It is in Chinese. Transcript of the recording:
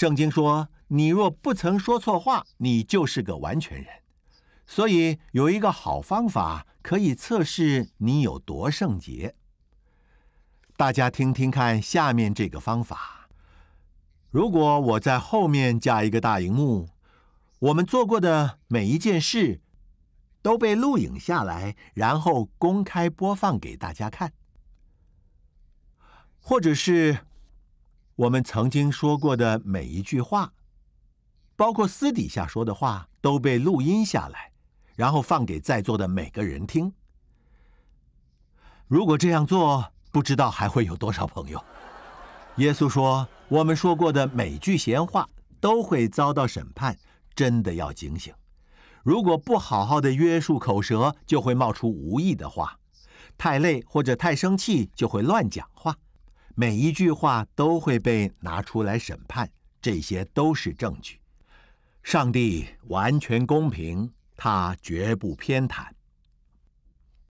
圣经说：“你若不曾说错话，你就是个完全人。”所以有一个好方法可以测试你有多圣洁。大家听听看下面这个方法：如果我在后面加一个大荧幕，我们做过的每一件事都被录影下来，然后公开播放给大家看，或者是。我们曾经说过的每一句话，包括私底下说的话，都被录音下来，然后放给在座的每个人听。如果这样做，不知道还会有多少朋友。耶稣说：“我们说过的每句闲话都会遭到审判。”真的要警醒。如果不好好的约束口舌，就会冒出无意的话；太累或者太生气，就会乱讲话。每一句话都会被拿出来审判，这些都是证据。上帝完全公平，他绝不偏袒。